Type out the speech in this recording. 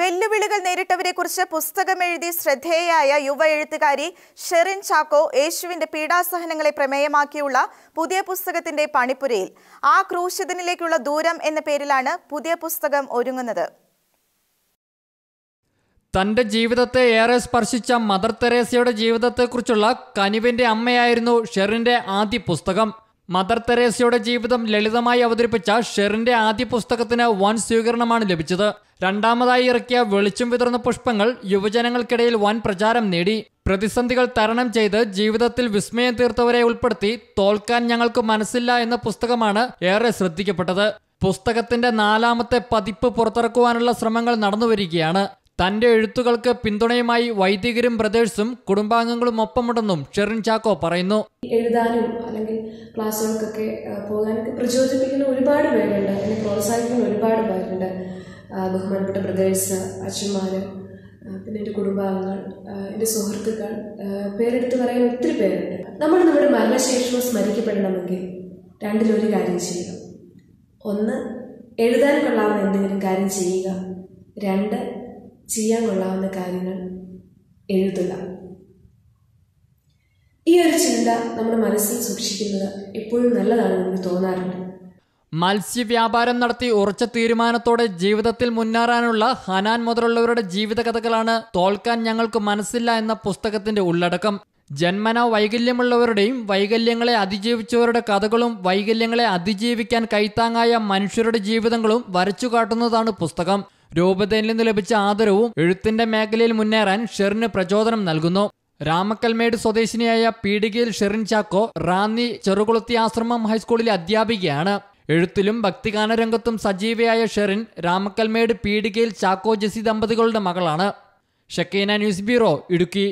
വെല്ലുവിളികൾ നേരിട്ടവരെക്കുറിച്ച് എഴുതി ശ്രദ്ധേയായ യുവ എഴുത്തുകാരി ഷെറിൻ ചാക്കോ യേശുവിന്റെ പീഡാസഹനങ്ങളെ പ്രമേയമാക്കിയുള്ള പുതിയ പുസ്തകത്തിന്റെ പണിപ്പുരയിൽ ആ ക്രൂശിതനിലേക്കുള്ള ദൂരം എന്ന പേരിലാണ് പുതിയ പുസ്തകം ഒരുങ്ങുന്നത് തന്റെ ജീവിതത്തെ ഏറെ സ്പർശിച്ച മദർ തെരേസയുടെ ജീവിതത്തെക്കുറിച്ചുള്ള കനിവിന്റെ അമ്മയായിരുന്നു ഷെറിന്റെ ആദ്യ പുസ്തകം മദർ തെരേസയുടെ ജീവിതം ലളിതമായി അവതരിപ്പിച്ച ഷെറിന്റെ ആദ്യ പുസ്തകത്തിന് വൻ സ്വീകരണമാണ് ലഭിച്ചത് രണ്ടാമതായി ഇറക്കിയ വെളിച്ചം വിതർന്ന പുഷ്പങ്ങൾ യുവജനങ്ങൾക്കിടയിൽ വൻ പ്രചാരം നേടി പ്രതിസന്ധികൾ തരണം ചെയ്ത് ജീവിതത്തിൽ വിസ്മയം തീർത്തവരെ ഉൾപ്പെടുത്തി തോൽക്കാൻ ഞങ്ങൾക്ക് മനസ്സില്ല എന്ന പുസ്തകമാണ് ഏറെ ശ്രദ്ധിക്കപ്പെട്ടത് പുസ്തകത്തിന്റെ നാലാമത്തെ പതിപ്പ് പുറത്തിറക്കുവാനുള്ള ശ്രമങ്ങൾ നടന്നുവരികയാണ് തന്റെ എഴുത്തുകൾക്ക് പിന്തുണയുമായി വൈദികരും ബ്രദേഴ്സും കുടുംബാംഗങ്ങളും ഒപ്പമുണ്ടെന്നും ഷെറിൻ ചാക്കോ പറയുന്നു എഴുതാനും അല്ലെങ്കിൽ ക്ലാസ്സുകൾക്കൊക്കെ പോകാനൊക്കെ പ്രചോദിപ്പിക്കുന്ന ഒരുപാട് പേരുണ്ട് അതിനെ പ്രോത്സാഹിപ്പിക്കുന്ന ഒരുപാട് പേരുണ്ട് ബഹുമാനപ്പെട്ട ബ്രദേഴ്സ് അച്ഛന്മാർ പിന്നെ എൻ്റെ കുടുംബാംഗങ്ങൾ എൻ്റെ സുഹൃത്തുക്കൾ പേരെടുത്ത് പറയാൻ ഒത്തിരി പേരുണ്ട് നമ്മൾ നമ്മുടെ മരണശേഷം സ്മരിക്കപ്പെടണമെങ്കിൽ രണ്ടിലൊരു കാര്യം ചെയ്യുക ഒന്ന് എഴുതാൻ കൊള്ളാവുന്ന എന്തെങ്കിലും കാര്യം ചെയ്യുക രണ്ട് ചെയ്യാൻ കൊള്ളാവുന്ന കാര്യങ്ങൾ എഴുതുക ഈ ഒരു ചിന്ത നമ്മുടെ മനസ്സിൽ സൂക്ഷിക്കുന്നത് എപ്പോഴും നല്ലതാണെന്ന് തോന്നാറുണ്ട് മത്സ്യവ്യാപാരം നടത്തി ഉറച്ച തീരുമാനത്തോടെ ജീവിതത്തിൽ മുന്നേറാനുള്ള ഹനാൻ മുതലുള്ളവരുടെ ജീവിതകഥകളാണ് തോൽക്കാൻ ഞങ്ങൾക്ക് മനസ്സില്ല എന്ന പുസ്തകത്തിന്റെ ഉള്ളടക്കം ജന്മന വൈകല്യമുള്ളവരുടെയും വൈകല്യങ്ങളെ അതിജീവിച്ചവരുടെ കഥകളും വൈകല്യങ്ങളെ അതിജീവിക്കാൻ കൈത്താങ്ങായ മനുഷ്യരുടെ ജീവിതങ്ങളും വരച്ചു കാട്ടുന്നതാണ് പുസ്തകം രൂപതയിൽ നിന്ന് ലഭിച്ച ആദരവും എഴുത്തിന്റെ മേഖലയിൽ മുന്നേറാൻ ഷെറിന് പ്രചോദനം നൽകുന്നു രാമക്കൽമേട് സ്വദേശിനിയായ പീഡികയിൽ ഷെറിൻ ചാക്കോ റാന്നി ചെറുകുളത്തി ആശ്രമം ഹൈസ്കൂളിലെ അധ്യാപികയാണ് എഴുത്തിലും ഭക്തിഗാന രംഗത്തും സജീവയായ ഷെറിൻ രാമക്കൽമേട് പീഡികയിൽ ചാക്കോ ജസി ദമ്പതികളുടെ മകളാണ് ഷക്കീന ന്യൂസ് ബ്യൂറോ ഇടുക്കി